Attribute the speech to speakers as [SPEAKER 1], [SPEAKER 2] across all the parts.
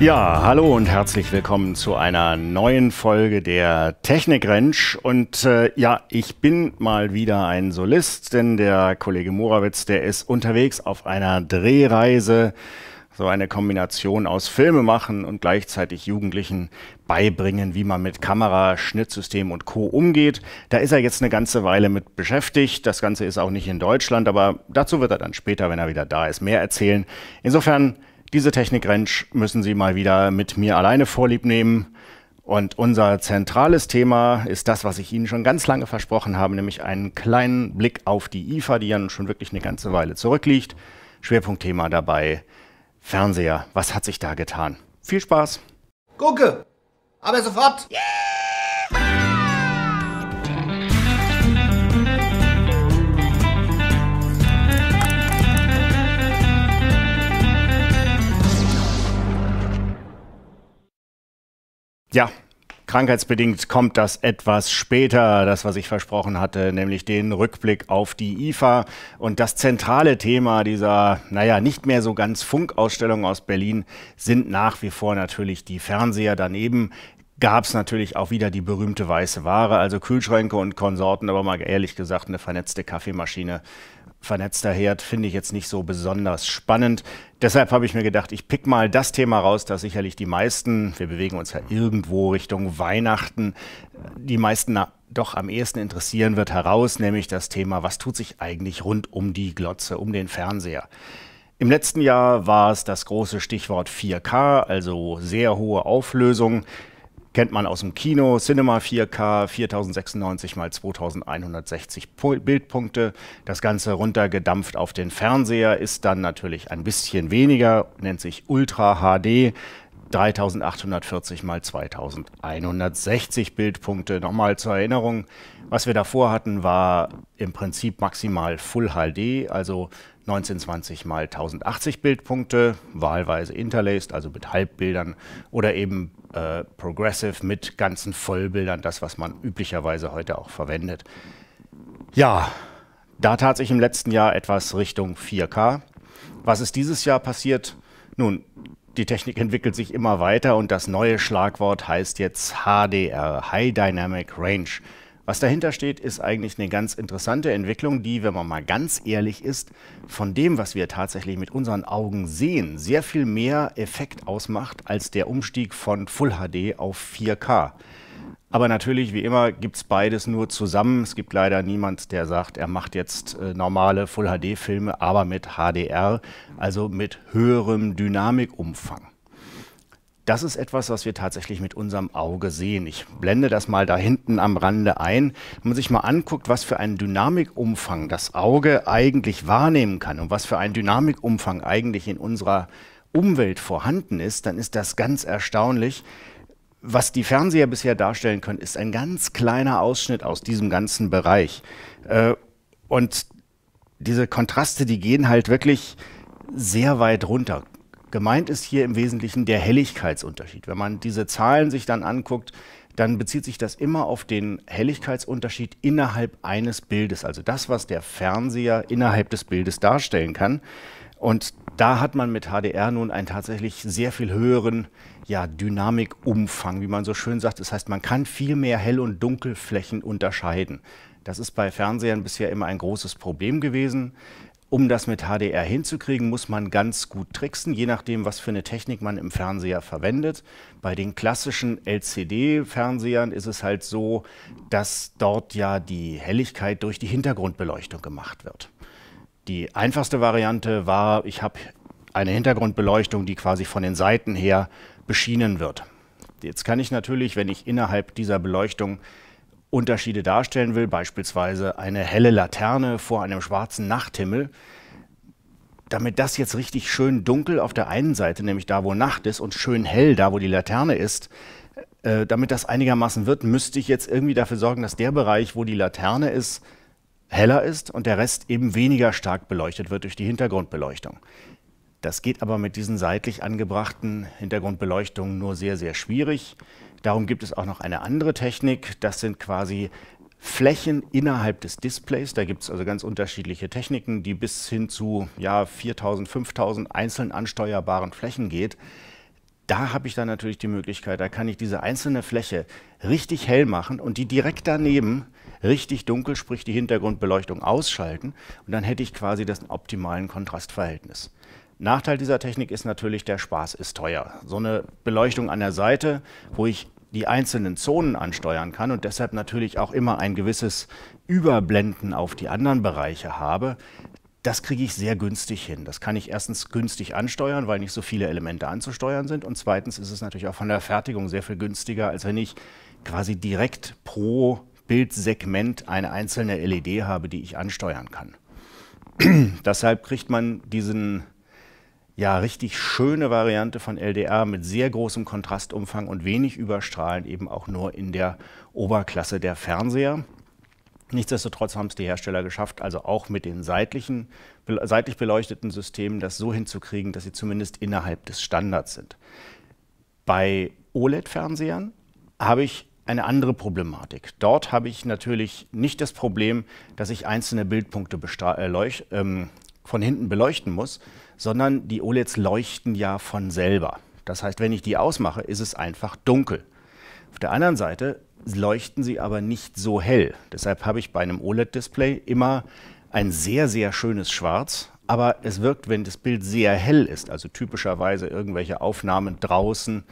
[SPEAKER 1] Ja, hallo und herzlich willkommen zu einer neuen Folge der Technik Technikranch. Und äh, ja, ich bin mal wieder ein Solist, denn der Kollege Morawitz, der ist unterwegs auf einer Drehreise. So eine Kombination aus Filme machen und gleichzeitig Jugendlichen beibringen, wie man mit Kamera, Schnittsystem und Co. umgeht. Da ist er jetzt eine ganze Weile mit beschäftigt. Das Ganze ist auch nicht in Deutschland, aber dazu wird er dann später, wenn er wieder da ist, mehr erzählen. Insofern diese Technik-Range müssen Sie mal wieder mit mir alleine vorlieb nehmen. Und unser zentrales Thema ist das, was ich Ihnen schon ganz lange versprochen habe, nämlich einen kleinen Blick auf die IFA, die ja nun schon wirklich eine ganze Weile zurückliegt. Schwerpunktthema dabei Fernseher. Was hat sich da getan? Viel Spaß! Gucke! Aber sofort! Yeah! Ja, Krankheitsbedingt kommt das etwas später, das, was ich versprochen hatte, nämlich den Rückblick auf die IFA. Und das zentrale Thema dieser, naja, nicht mehr so ganz Funkausstellung aus Berlin sind nach wie vor natürlich die Fernseher daneben, gab es natürlich auch wieder die berühmte weiße Ware, also Kühlschränke und Konsorten, aber mal ehrlich gesagt, eine vernetzte Kaffeemaschine, vernetzter Herd finde ich jetzt nicht so besonders spannend. Deshalb habe ich mir gedacht, ich pick mal das Thema raus, das sicherlich die meisten, wir bewegen uns ja irgendwo Richtung Weihnachten, die meisten doch am ehesten interessieren wird heraus, nämlich das Thema, was tut sich eigentlich rund um die Glotze, um den Fernseher. Im letzten Jahr war es das große Stichwort 4K, also sehr hohe Auflösung. Kennt man aus dem Kino, Cinema 4K, 4096 mal 2160 Bildpunkte. Das Ganze runtergedampft auf den Fernseher ist dann natürlich ein bisschen weniger, nennt sich Ultra HD. 3840 mal 2160 Bildpunkte. Nochmal zur Erinnerung, was wir davor hatten, war im Prinzip maximal Full HD, also 1920 mal 1080 Bildpunkte, wahlweise interlaced, also mit Halbbildern oder eben äh, progressive mit ganzen Vollbildern, das, was man üblicherweise heute auch verwendet. Ja, da tat sich im letzten Jahr etwas Richtung 4K. Was ist dieses Jahr passiert? Nun, die Technik entwickelt sich immer weiter und das neue Schlagwort heißt jetzt HDR, High Dynamic Range. Was dahinter steht, ist eigentlich eine ganz interessante Entwicklung, die, wenn man mal ganz ehrlich ist, von dem, was wir tatsächlich mit unseren Augen sehen, sehr viel mehr Effekt ausmacht als der Umstieg von Full HD auf 4K. Aber natürlich, wie immer, gibt es beides nur zusammen. Es gibt leider niemand, der sagt, er macht jetzt äh, normale Full-HD-Filme, aber mit HDR, also mit höherem Dynamikumfang. Das ist etwas, was wir tatsächlich mit unserem Auge sehen. Ich blende das mal da hinten am Rande ein. Wenn man sich mal anguckt, was für einen Dynamikumfang das Auge eigentlich wahrnehmen kann und was für einen Dynamikumfang eigentlich in unserer Umwelt vorhanden ist, dann ist das ganz erstaunlich, was die Fernseher bisher darstellen können, ist ein ganz kleiner Ausschnitt aus diesem ganzen Bereich. Äh, und diese Kontraste, die gehen halt wirklich sehr weit runter. Gemeint ist hier im Wesentlichen der Helligkeitsunterschied. Wenn man diese Zahlen sich dann anguckt, dann bezieht sich das immer auf den Helligkeitsunterschied innerhalb eines Bildes, also das, was der Fernseher innerhalb des Bildes darstellen kann. Und da hat man mit HDR nun einen tatsächlich sehr viel höheren ja, Dynamikumfang, wie man so schön sagt. Das heißt, man kann viel mehr Hell- und Dunkelflächen unterscheiden. Das ist bei Fernsehern bisher immer ein großes Problem gewesen. Um das mit HDR hinzukriegen, muss man ganz gut tricksen, je nachdem, was für eine Technik man im Fernseher verwendet. Bei den klassischen LCD-Fernsehern ist es halt so, dass dort ja die Helligkeit durch die Hintergrundbeleuchtung gemacht wird. Die einfachste Variante war, ich habe eine Hintergrundbeleuchtung, die quasi von den Seiten her beschienen wird. Jetzt kann ich natürlich, wenn ich innerhalb dieser Beleuchtung Unterschiede darstellen will, beispielsweise eine helle Laterne vor einem schwarzen Nachthimmel, damit das jetzt richtig schön dunkel auf der einen Seite, nämlich da, wo Nacht ist, und schön hell da, wo die Laterne ist, äh, damit das einigermaßen wird, müsste ich jetzt irgendwie dafür sorgen, dass der Bereich, wo die Laterne ist, heller ist und der Rest eben weniger stark beleuchtet wird durch die Hintergrundbeleuchtung. Das geht aber mit diesen seitlich angebrachten Hintergrundbeleuchtungen nur sehr, sehr schwierig. Darum gibt es auch noch eine andere Technik. Das sind quasi Flächen innerhalb des Displays. Da gibt es also ganz unterschiedliche Techniken, die bis hin zu ja, 4000, 5000 einzeln ansteuerbaren Flächen geht da habe ich dann natürlich die Möglichkeit, da kann ich diese einzelne Fläche richtig hell machen und die direkt daneben richtig dunkel, sprich die Hintergrundbeleuchtung ausschalten und dann hätte ich quasi das optimalen Kontrastverhältnis. Nachteil dieser Technik ist natürlich, der Spaß ist teuer. So eine Beleuchtung an der Seite, wo ich die einzelnen Zonen ansteuern kann und deshalb natürlich auch immer ein gewisses Überblenden auf die anderen Bereiche habe, das kriege ich sehr günstig hin. Das kann ich erstens günstig ansteuern, weil nicht so viele Elemente anzusteuern sind. Und zweitens ist es natürlich auch von der Fertigung sehr viel günstiger, als wenn ich quasi direkt pro Bildsegment eine einzelne LED habe, die ich ansteuern kann. Deshalb kriegt man diesen ja richtig schöne Variante von LDR mit sehr großem Kontrastumfang und wenig Überstrahlen eben auch nur in der Oberklasse der Fernseher. Nichtsdestotrotz haben es die Hersteller geschafft, also auch mit den seitlichen, seitlich beleuchteten Systemen das so hinzukriegen, dass sie zumindest innerhalb des Standards sind. Bei OLED-Fernsehern habe ich eine andere Problematik. Dort habe ich natürlich nicht das Problem, dass ich einzelne Bildpunkte äh, ähm, von hinten beleuchten muss, sondern die OLEDs leuchten ja von selber. Das heißt, wenn ich die ausmache, ist es einfach dunkel. Auf der anderen Seite leuchten sie aber nicht so hell. Deshalb habe ich bei einem OLED-Display immer ein sehr, sehr schönes Schwarz. Aber es wirkt, wenn das Bild sehr hell ist, also typischerweise irgendwelche Aufnahmen draußen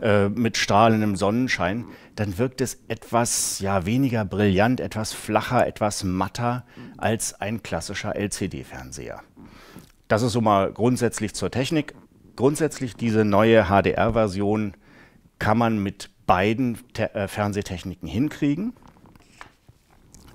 [SPEAKER 1] äh, mit strahlendem Sonnenschein, dann wirkt es etwas ja, weniger brillant, etwas flacher, etwas matter als ein klassischer LCD-Fernseher. Das ist so mal grundsätzlich zur Technik. Grundsätzlich diese neue HDR-Version kann man mit beiden Te äh, Fernsehtechniken hinkriegen,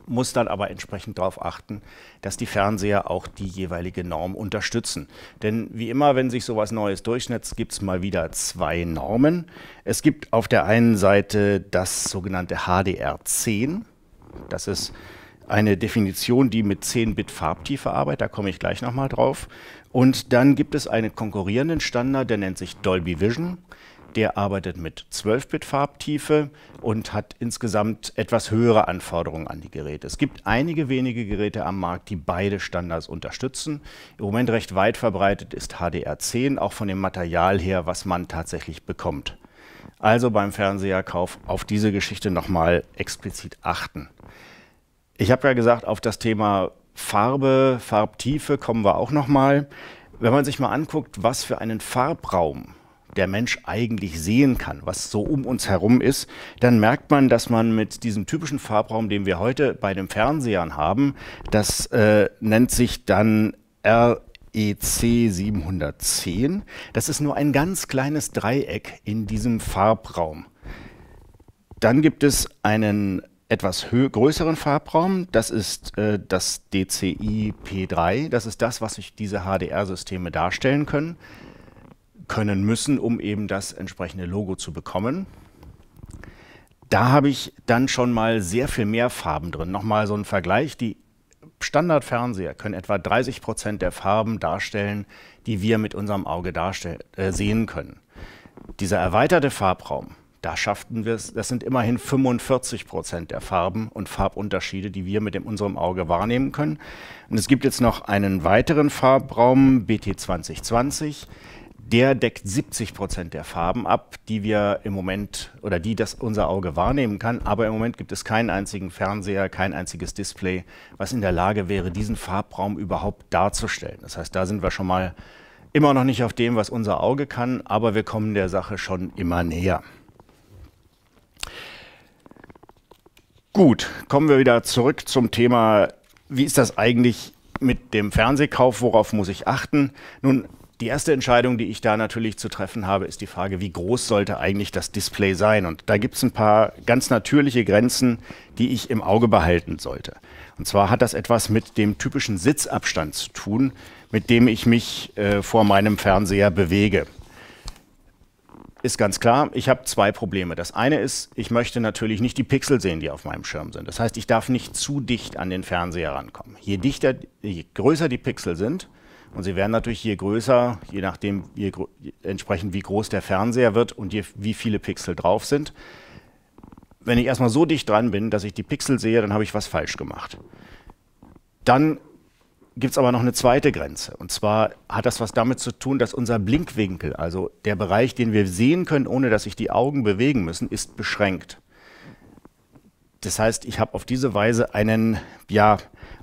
[SPEAKER 1] muss dann aber entsprechend darauf achten, dass die Fernseher auch die jeweilige Norm unterstützen. Denn wie immer, wenn sich sowas Neues durchsetzt, gibt es mal wieder zwei Normen. Es gibt auf der einen Seite das sogenannte HDR10. Das ist eine Definition, die mit 10-Bit Farbtiefe arbeitet, da komme ich gleich nochmal drauf. Und dann gibt es einen konkurrierenden Standard, der nennt sich Dolby Vision. Der arbeitet mit 12-Bit-Farbtiefe und hat insgesamt etwas höhere Anforderungen an die Geräte. Es gibt einige wenige Geräte am Markt, die beide Standards unterstützen. Im Moment recht weit verbreitet ist HDR10, auch von dem Material her, was man tatsächlich bekommt. Also beim Fernseherkauf auf diese Geschichte nochmal explizit achten. Ich habe ja gesagt, auf das Thema Farbe, Farbtiefe kommen wir auch nochmal. Wenn man sich mal anguckt, was für einen Farbraum der Mensch eigentlich sehen kann, was so um uns herum ist, dann merkt man, dass man mit diesem typischen Farbraum, den wir heute bei den Fernsehern haben, das äh, nennt sich dann R EC 710. Das ist nur ein ganz kleines Dreieck in diesem Farbraum. Dann gibt es einen etwas größeren Farbraum. Das ist äh, das DCI-P3. Das ist das, was sich diese HDR-Systeme darstellen können können müssen, um eben das entsprechende Logo zu bekommen. Da habe ich dann schon mal sehr viel mehr Farben drin. Nochmal so ein Vergleich. Die Standardfernseher können etwa 30 Prozent der Farben darstellen, die wir mit unserem Auge äh, sehen können. Dieser erweiterte Farbraum, da schafften wir es, das sind immerhin 45 Prozent der Farben und Farbunterschiede, die wir mit dem, unserem Auge wahrnehmen können. Und es gibt jetzt noch einen weiteren Farbraum, BT 2020. Der deckt 70 Prozent der Farben ab, die wir im Moment oder die das unser Auge wahrnehmen kann. Aber im Moment gibt es keinen einzigen Fernseher, kein einziges Display, was in der Lage wäre, diesen Farbraum überhaupt darzustellen. Das heißt, da sind wir schon mal immer noch nicht auf dem, was unser Auge kann, aber wir kommen der Sache schon immer näher. Gut, kommen wir wieder zurück zum Thema, wie ist das eigentlich mit dem Fernsehkauf, worauf muss ich achten? Nun, die erste Entscheidung, die ich da natürlich zu treffen habe, ist die Frage, wie groß sollte eigentlich das Display sein? Und da gibt es ein paar ganz natürliche Grenzen, die ich im Auge behalten sollte. Und zwar hat das etwas mit dem typischen Sitzabstand zu tun, mit dem ich mich äh, vor meinem Fernseher bewege. Ist ganz klar, ich habe zwei Probleme. Das eine ist, ich möchte natürlich nicht die Pixel sehen, die auf meinem Schirm sind. Das heißt, ich darf nicht zu dicht an den Fernseher rankommen. Je dichter, je größer die Pixel sind, und sie werden natürlich je größer, je nachdem, je gro entsprechend wie groß der Fernseher wird und je, wie viele Pixel drauf sind. Wenn ich erstmal so dicht dran bin, dass ich die Pixel sehe, dann habe ich was falsch gemacht. Dann gibt es aber noch eine zweite Grenze. Und zwar hat das was damit zu tun, dass unser Blinkwinkel, also der Bereich, den wir sehen können, ohne dass sich die Augen bewegen müssen, ist beschränkt. Das heißt, ich habe auf diese Weise einen, ja,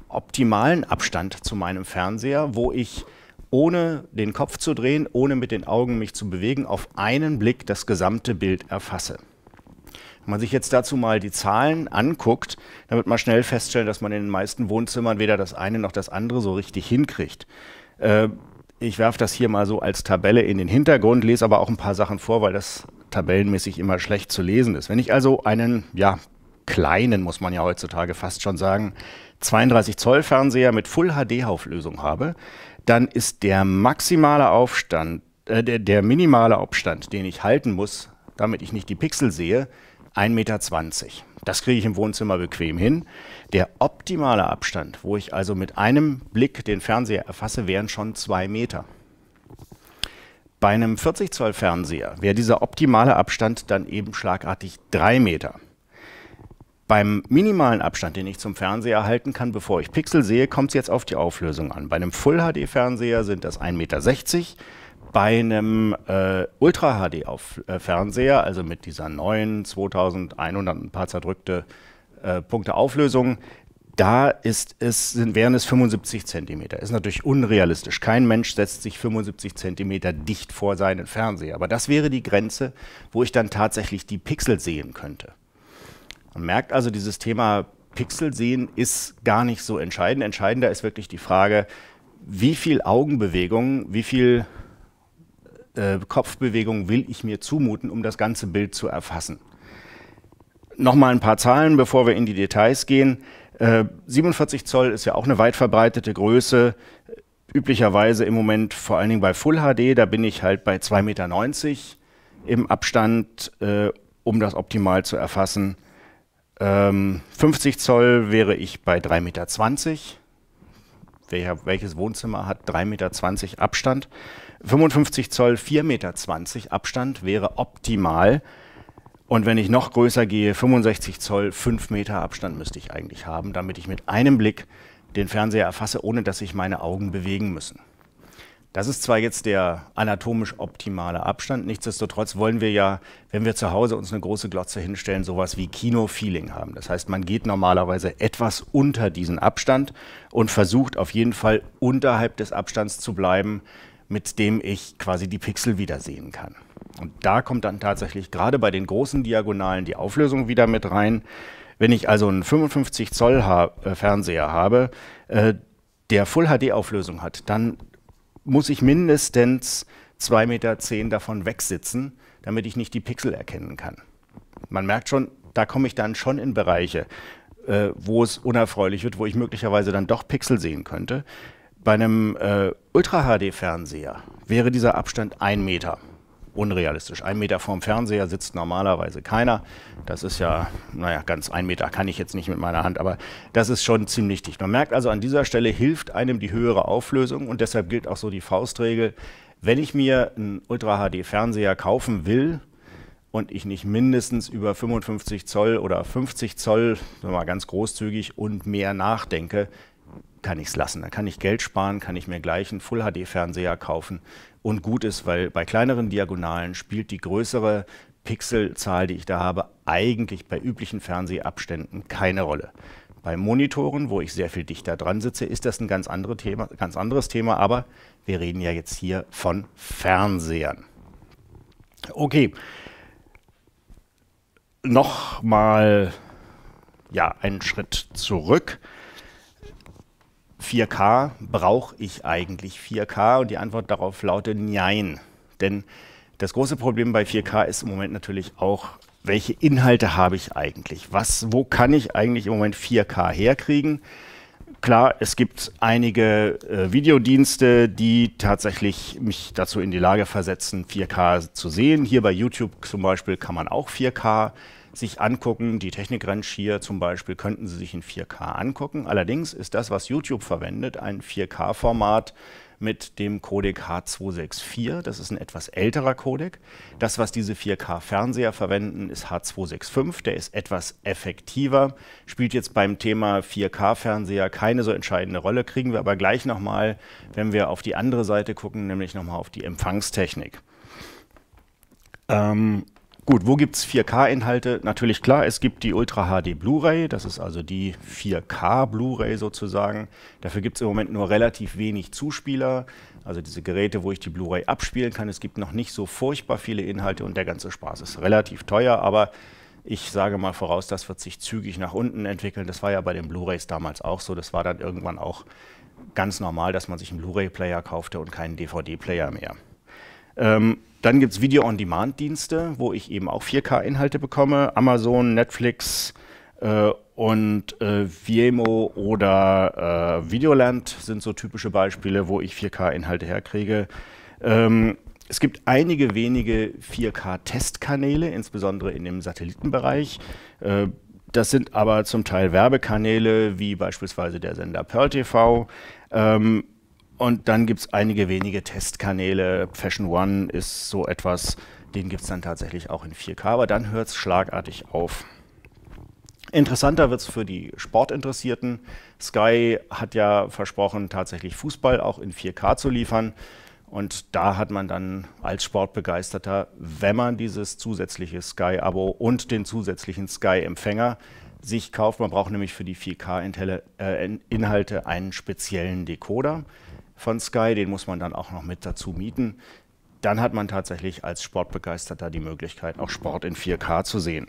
[SPEAKER 1] optimalen Abstand zu meinem Fernseher, wo ich ohne den Kopf zu drehen, ohne mit den Augen mich zu bewegen, auf einen Blick das gesamte Bild erfasse. Wenn man sich jetzt dazu mal die Zahlen anguckt, dann wird man schnell feststellen, dass man in den meisten Wohnzimmern weder das eine noch das andere so richtig hinkriegt. Äh, ich werfe das hier mal so als Tabelle in den Hintergrund, lese aber auch ein paar Sachen vor, weil das tabellenmäßig immer schlecht zu lesen ist. Wenn ich also einen ja, kleinen, muss man ja heutzutage fast schon sagen, 32 Zoll Fernseher mit Full HD Auflösung habe, dann ist der maximale Aufstand, äh, der, der minimale Aufstand, den ich halten muss, damit ich nicht die Pixel sehe, 1,20 Meter. Das kriege ich im Wohnzimmer bequem hin. Der optimale Abstand, wo ich also mit einem Blick den Fernseher erfasse, wären schon zwei Meter. Bei einem 40 Zoll Fernseher wäre dieser optimale Abstand dann eben schlagartig drei Meter. Beim minimalen Abstand, den ich zum Fernseher halten kann, bevor ich Pixel sehe, kommt es jetzt auf die Auflösung an. Bei einem Full-HD-Fernseher sind das 1,60 Meter. Bei einem äh, Ultra-HD-Fernseher, äh, also mit dieser neuen 2100 ein paar zerdrückte äh, Punkte Auflösung, da ist es, sind, wären es 75 Zentimeter. Ist natürlich unrealistisch. Kein Mensch setzt sich 75 Zentimeter dicht vor seinen Fernseher. Aber das wäre die Grenze, wo ich dann tatsächlich die Pixel sehen könnte. Man merkt also, dieses Thema Pixel sehen ist gar nicht so entscheidend. Entscheidender ist wirklich die Frage, wie viel Augenbewegung, wie viel äh, Kopfbewegung will ich mir zumuten, um das ganze Bild zu erfassen. Nochmal ein paar Zahlen, bevor wir in die Details gehen. Äh, 47 Zoll ist ja auch eine weit verbreitete Größe. Üblicherweise im Moment vor allen Dingen bei Full HD, da bin ich halt bei 2,90 Meter im Abstand, äh, um das optimal zu erfassen. Ähm, 50 Zoll wäre ich bei 3,20 Meter. Wer, welches Wohnzimmer hat 3,20 Meter Abstand? 55 Zoll 4,20 Meter Abstand wäre optimal. Und wenn ich noch größer gehe, 65 Zoll, 5 Meter Abstand müsste ich eigentlich haben, damit ich mit einem Blick den Fernseher erfasse, ohne dass sich meine Augen bewegen müssen. Das ist zwar jetzt der anatomisch optimale Abstand, nichtsdestotrotz wollen wir ja, wenn wir zu Hause uns eine große Glotze hinstellen, sowas wie Kino-Feeling haben. Das heißt, man geht normalerweise etwas unter diesen Abstand und versucht auf jeden Fall unterhalb des Abstands zu bleiben, mit dem ich quasi die Pixel wiedersehen kann. Und da kommt dann tatsächlich gerade bei den großen Diagonalen die Auflösung wieder mit rein. Wenn ich also einen 55 Zoll äh, Fernseher habe, äh, der Full HD Auflösung hat, dann muss ich mindestens 2,10 Meter davon wegsitzen, damit ich nicht die Pixel erkennen kann. Man merkt schon, da komme ich dann schon in Bereiche, äh, wo es unerfreulich wird, wo ich möglicherweise dann doch Pixel sehen könnte. Bei einem äh, Ultra-HD-Fernseher wäre dieser Abstand 1 Meter unrealistisch. Ein Meter vorm Fernseher sitzt normalerweise keiner. Das ist ja, naja, ganz ein Meter kann ich jetzt nicht mit meiner Hand, aber das ist schon ziemlich dicht. Man merkt also, an dieser Stelle hilft einem die höhere Auflösung und deshalb gilt auch so die Faustregel, wenn ich mir einen Ultra-HD-Fernseher kaufen will, und ich nicht mindestens über 55 Zoll oder 50 Zoll, mal ganz großzügig, und mehr nachdenke, kann ich es lassen. Dann kann ich Geld sparen, kann ich mir gleich einen Full-HD-Fernseher kaufen und gut ist, weil bei kleineren Diagonalen spielt die größere Pixelzahl, die ich da habe, eigentlich bei üblichen Fernsehabständen keine Rolle. Bei Monitoren, wo ich sehr viel dichter dran sitze, ist das ein ganz, andere Thema, ganz anderes Thema, aber wir reden ja jetzt hier von Fernsehern. Okay, nochmal ja, einen Schritt zurück. 4K, brauche ich eigentlich 4K? Und die Antwort darauf lautet Nein. Denn das große Problem bei 4K ist im Moment natürlich auch, welche Inhalte habe ich eigentlich? Was, wo kann ich eigentlich im Moment 4K herkriegen? Klar, es gibt einige äh, Videodienste, die tatsächlich mich dazu in die Lage versetzen, 4K zu sehen. Hier bei YouTube zum Beispiel kann man auch 4K sich angucken, die Technik Technikranch hier zum Beispiel könnten Sie sich in 4K angucken. Allerdings ist das, was YouTube verwendet, ein 4K-Format mit dem Codec H264. Das ist ein etwas älterer Codec. Das, was diese 4K-Fernseher verwenden, ist H265. Der ist etwas effektiver, spielt jetzt beim Thema 4K-Fernseher keine so entscheidende Rolle, kriegen wir aber gleich nochmal, wenn wir auf die andere Seite gucken, nämlich nochmal auf die Empfangstechnik. Ähm, Gut, wo gibt es 4K-Inhalte? Natürlich klar, es gibt die Ultra HD Blu-ray, das ist also die 4K Blu-ray sozusagen. Dafür gibt es im Moment nur relativ wenig Zuspieler, also diese Geräte, wo ich die Blu-ray abspielen kann. Es gibt noch nicht so furchtbar viele Inhalte und der ganze Spaß ist relativ teuer, aber ich sage mal voraus, das wird sich zügig nach unten entwickeln. Das war ja bei den Blu-rays damals auch so, das war dann irgendwann auch ganz normal, dass man sich einen Blu-ray-Player kaufte und keinen DVD-Player mehr. Ähm, dann gibt es Video-on-Demand-Dienste, wo ich eben auch 4K-Inhalte bekomme. Amazon, Netflix äh, und äh, Viemo oder äh, Videoland sind so typische Beispiele, wo ich 4K-Inhalte herkriege. Ähm, es gibt einige wenige 4K-Testkanäle, insbesondere in dem Satellitenbereich. Äh, das sind aber zum Teil Werbekanäle, wie beispielsweise der Sender Pearl TV. Ähm, und dann gibt es einige wenige Testkanäle. Fashion One ist so etwas, den gibt es dann tatsächlich auch in 4K, aber dann hört es schlagartig auf. Interessanter wird es für die Sportinteressierten. Sky hat ja versprochen, tatsächlich Fußball auch in 4K zu liefern. Und da hat man dann als Sportbegeisterter, wenn man dieses zusätzliche Sky-Abo und den zusätzlichen Sky-Empfänger sich kauft, man braucht nämlich für die 4K-Inhalte äh, einen speziellen Decoder von Sky, den muss man dann auch noch mit dazu mieten. Dann hat man tatsächlich als Sportbegeisterter die Möglichkeit, auch Sport in 4K zu sehen.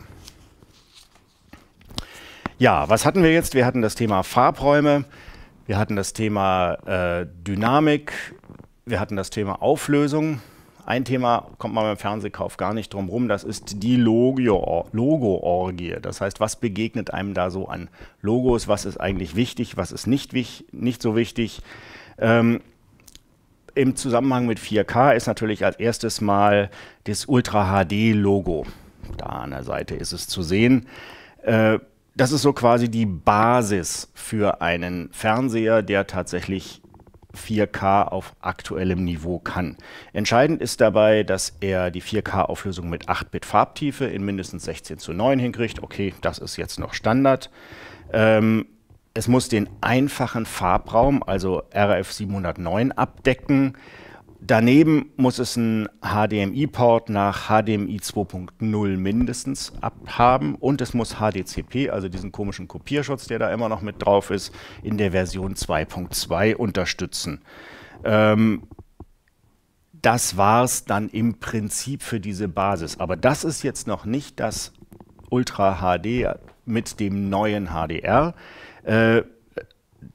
[SPEAKER 1] Ja, was hatten wir jetzt? Wir hatten das Thema Farbräume, wir hatten das Thema äh, Dynamik, wir hatten das Thema Auflösung. Ein Thema kommt man beim Fernsehkauf gar nicht drum rum, das ist die Logo-Orgie. Das heißt, was begegnet einem da so an Logos, was ist eigentlich wichtig, was ist nicht, nicht so wichtig. Ähm, Im Zusammenhang mit 4K ist natürlich als erstes mal das Ultra HD-Logo. Da an der Seite ist es zu sehen. Äh, das ist so quasi die Basis für einen Fernseher, der tatsächlich 4K auf aktuellem Niveau kann. Entscheidend ist dabei, dass er die 4K-Auflösung mit 8-Bit Farbtiefe in mindestens 16 zu 9 hinkriegt. Okay, das ist jetzt noch Standard. Ähm, es muss den einfachen Farbraum, also RF 709, abdecken. Daneben muss es einen HDMI-Port nach HDMI 2.0 mindestens abhaben und es muss HDCP, also diesen komischen Kopierschutz, der da immer noch mit drauf ist, in der Version 2.2 unterstützen. Ähm, das war es dann im Prinzip für diese Basis. Aber das ist jetzt noch nicht das Ultra HD mit dem neuen HDR. Äh,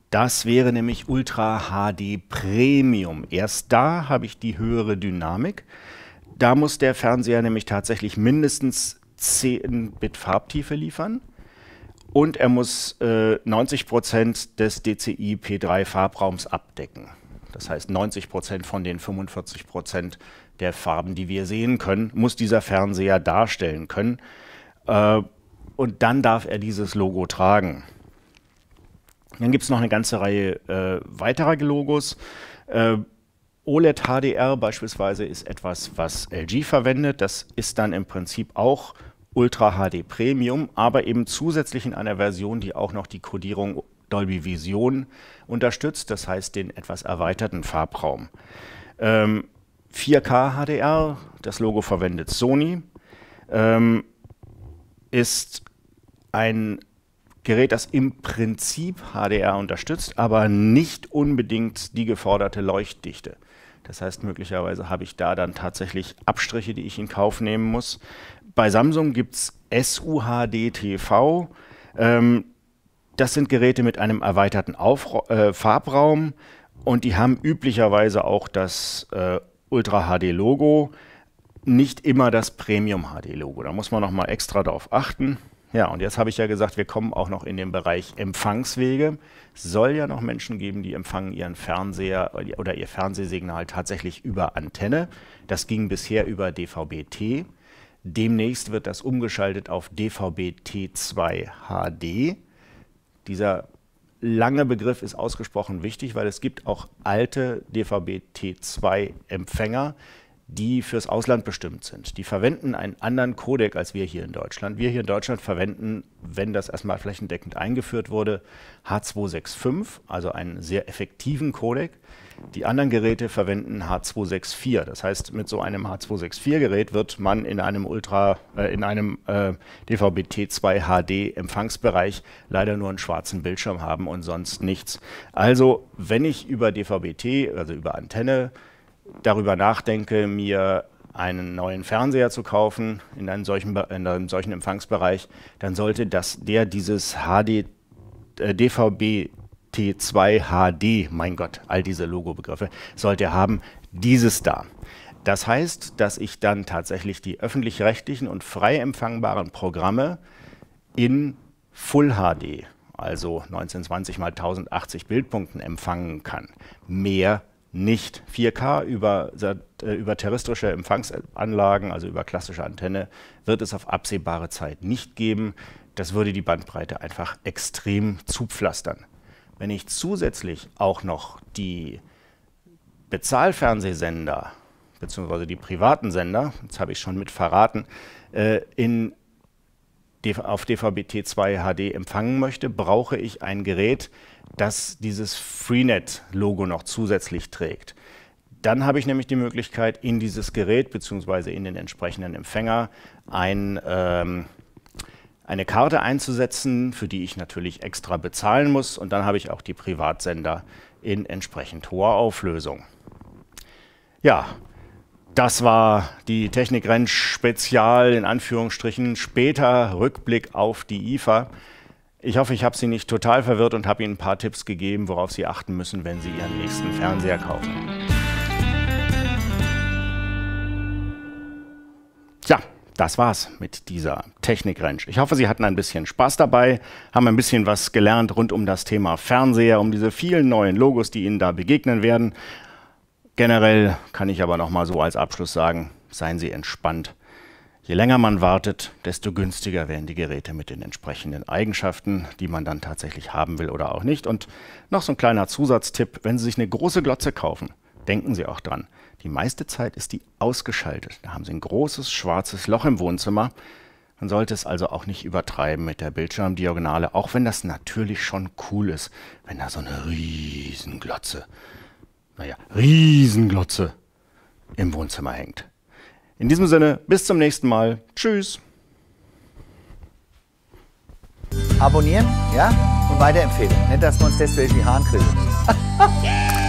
[SPEAKER 1] das wäre nämlich Ultra HD Premium. Erst da habe ich die höhere Dynamik. Da muss der Fernseher nämlich tatsächlich mindestens 10 Bit Farbtiefe liefern und er muss äh, 90 Prozent des DCI P3 Farbraums abdecken. Das heißt, 90 Prozent von den 45 Prozent der Farben, die wir sehen können, muss dieser Fernseher darstellen können. Äh, und dann darf er dieses Logo tragen. Dann gibt es noch eine ganze Reihe äh, weiterer Logos. Äh, OLED HDR beispielsweise ist etwas, was LG verwendet. Das ist dann im Prinzip auch Ultra HD Premium, aber eben zusätzlich in einer Version, die auch noch die Codierung Dolby Vision unterstützt, das heißt den etwas erweiterten Farbraum. Ähm, 4K HDR, das Logo verwendet Sony, ähm, ist ein Gerät, das im Prinzip HDR unterstützt, aber nicht unbedingt die geforderte Leuchtdichte. Das heißt, möglicherweise habe ich da dann tatsächlich Abstriche, die ich in Kauf nehmen muss. Bei Samsung gibt es SUHD TV. Ähm, das sind Geräte mit einem erweiterten Aufra äh, Farbraum und die haben üblicherweise auch das äh, Ultra HD Logo, nicht immer das Premium HD Logo. Da muss man nochmal extra drauf achten. Ja, und jetzt habe ich ja gesagt, wir kommen auch noch in den Bereich Empfangswege. Es soll ja noch Menschen geben, die empfangen ihren Fernseher oder ihr Fernsehsignal tatsächlich über Antenne. Das ging bisher über DVB-T. Demnächst wird das umgeschaltet auf DVB-T2 HD. Dieser lange Begriff ist ausgesprochen wichtig, weil es gibt auch alte DVB-T2-Empfänger, die fürs Ausland bestimmt sind. Die verwenden einen anderen Codec als wir hier in Deutschland. Wir hier in Deutschland verwenden, wenn das erstmal flächendeckend eingeführt wurde, H265, also einen sehr effektiven Codec. Die anderen Geräte verwenden H264. Das heißt, mit so einem H264-Gerät wird man in einem Ultra, äh, in einem äh, DVB-T2 HD-Empfangsbereich leider nur einen schwarzen Bildschirm haben und sonst nichts. Also, wenn ich über DVB-T, also über Antenne, darüber nachdenke, mir einen neuen Fernseher zu kaufen in einem solchen, in einem solchen Empfangsbereich, dann sollte das, der dieses HD, äh, DVB T2 HD, mein Gott, all diese Logobegriffe, sollte haben, dieses da. Das heißt, dass ich dann tatsächlich die öffentlich-rechtlichen und frei empfangbaren Programme in Full HD, also 1920 x 1080 Bildpunkten empfangen kann. Mehr nicht 4K über, äh, über terrestrische Empfangsanlagen, also über klassische Antenne, wird es auf absehbare Zeit nicht geben. Das würde die Bandbreite einfach extrem zupflastern. Wenn ich zusätzlich auch noch die Bezahlfernsehsender beziehungsweise die privaten Sender, jetzt habe ich schon mit verraten, äh, in, auf DVB-T2 HD empfangen möchte, brauche ich ein Gerät, das dieses Freenet-Logo noch zusätzlich trägt. Dann habe ich nämlich die Möglichkeit, in dieses Gerät bzw. in den entsprechenden Empfänger ein, ähm, eine Karte einzusetzen, für die ich natürlich extra bezahlen muss. Und dann habe ich auch die Privatsender in entsprechend hoher Auflösung. Ja, das war die Technik rennsch Spezial in Anführungsstrichen. Später Rückblick auf die IFA. Ich hoffe, ich habe Sie nicht total verwirrt und habe Ihnen ein paar Tipps gegeben, worauf Sie achten müssen, wenn Sie Ihren nächsten Fernseher kaufen. Tja, das war's mit dieser Technik-Range. Ich hoffe, Sie hatten ein bisschen Spaß dabei, haben ein bisschen was gelernt rund um das Thema Fernseher, um diese vielen neuen Logos, die Ihnen da begegnen werden. Generell kann ich aber nochmal so als Abschluss sagen, seien Sie entspannt Je länger man wartet, desto günstiger werden die Geräte mit den entsprechenden Eigenschaften, die man dann tatsächlich haben will oder auch nicht. Und noch so ein kleiner Zusatztipp, wenn Sie sich eine große Glotze kaufen, denken Sie auch dran, die meiste Zeit ist die ausgeschaltet. Da haben Sie ein großes schwarzes Loch im Wohnzimmer. Man sollte es also auch nicht übertreiben mit der Bildschirmdiagonale, auch wenn das natürlich schon cool ist, wenn da so eine Riesenglotze, naja, Riesenglotze im Wohnzimmer hängt. In diesem Sinne, bis zum nächsten Mal. Tschüss. Abonnieren, ja? Und weiterempfehlen. Nicht, dass wir uns deswegen die Haaren kriegen.